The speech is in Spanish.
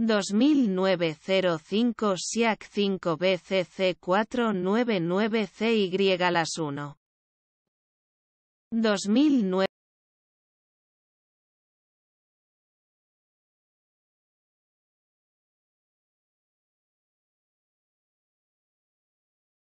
2009-05 SIAC 5BCC499CY las 1. 2009